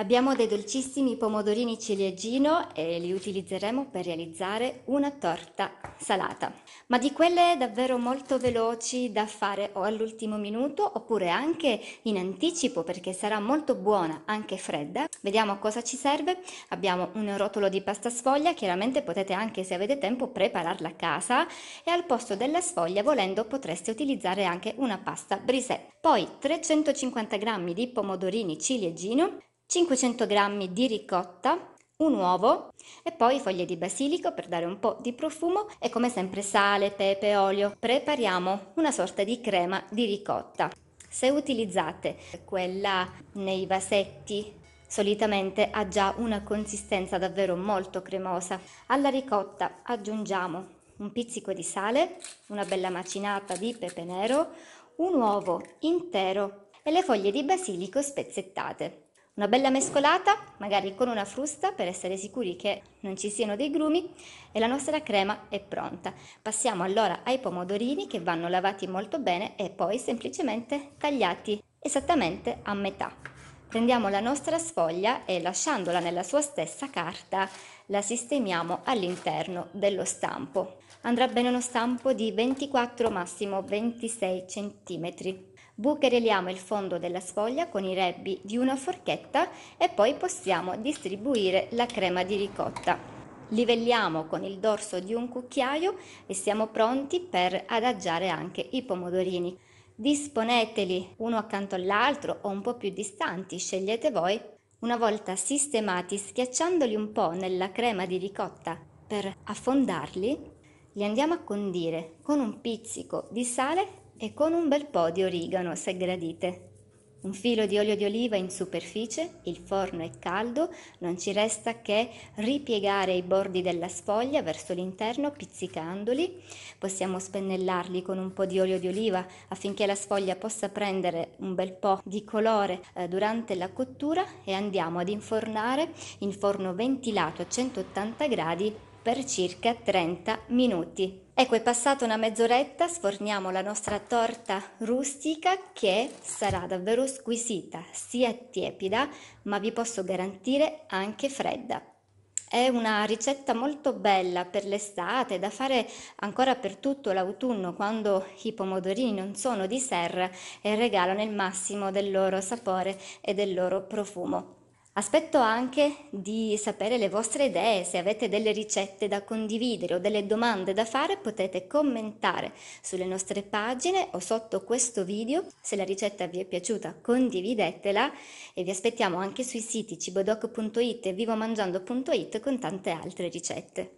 Abbiamo dei dolcissimi pomodorini ciliegino e li utilizzeremo per realizzare una torta salata, ma di quelle davvero molto veloci da fare o all'ultimo minuto oppure anche in anticipo perché sarà molto buona anche fredda. Vediamo cosa ci serve. Abbiamo un rotolo di pasta sfoglia, chiaramente potete anche se avete tempo prepararla a casa e al posto della sfoglia volendo potreste utilizzare anche una pasta brisè. Poi 350 g di pomodorini ciliegino 500 g di ricotta, un uovo e poi foglie di basilico per dare un po' di profumo e come sempre sale, pepe, olio. Prepariamo una sorta di crema di ricotta. Se utilizzate quella nei vasetti solitamente ha già una consistenza davvero molto cremosa. Alla ricotta aggiungiamo un pizzico di sale, una bella macinata di pepe nero, un uovo intero e le foglie di basilico spezzettate. Una bella mescolata, magari con una frusta per essere sicuri che non ci siano dei grumi e la nostra crema è pronta. Passiamo allora ai pomodorini che vanno lavati molto bene e poi semplicemente tagliati esattamente a metà. Prendiamo la nostra sfoglia e lasciandola nella sua stessa carta la sistemiamo all'interno dello stampo. Andrà bene uno stampo di 24 massimo 26 cm bucherelliamo il fondo della sfoglia con i rebbi di una forchetta e poi possiamo distribuire la crema di ricotta. Livelliamo con il dorso di un cucchiaio e siamo pronti per adagiare anche i pomodorini. Disponeteli uno accanto all'altro o un po' più distanti, scegliete voi. Una volta sistemati, schiacciandoli un po' nella crema di ricotta per affondarli, li andiamo a condire con un pizzico di sale e con un bel po' di origano se gradite. Un filo di olio di oliva in superficie, il forno è caldo, non ci resta che ripiegare i bordi della sfoglia verso l'interno pizzicandoli. Possiamo spennellarli con un po' di olio di oliva affinché la sfoglia possa prendere un bel po' di colore eh, durante la cottura e andiamo ad infornare in forno ventilato a 180 gradi per circa 30 minuti. Ecco, è passata una mezz'oretta, sforniamo la nostra torta rustica che sarà davvero squisita, sia tiepida, ma vi posso garantire anche fredda. È una ricetta molto bella per l'estate, da fare ancora per tutto l'autunno quando i pomodorini non sono di serra e regalano il massimo del loro sapore e del loro profumo. Aspetto anche di sapere le vostre idee, se avete delle ricette da condividere o delle domande da fare potete commentare sulle nostre pagine o sotto questo video. Se la ricetta vi è piaciuta condividetela e vi aspettiamo anche sui siti cibodoc.it e vivomangiando.it con tante altre ricette.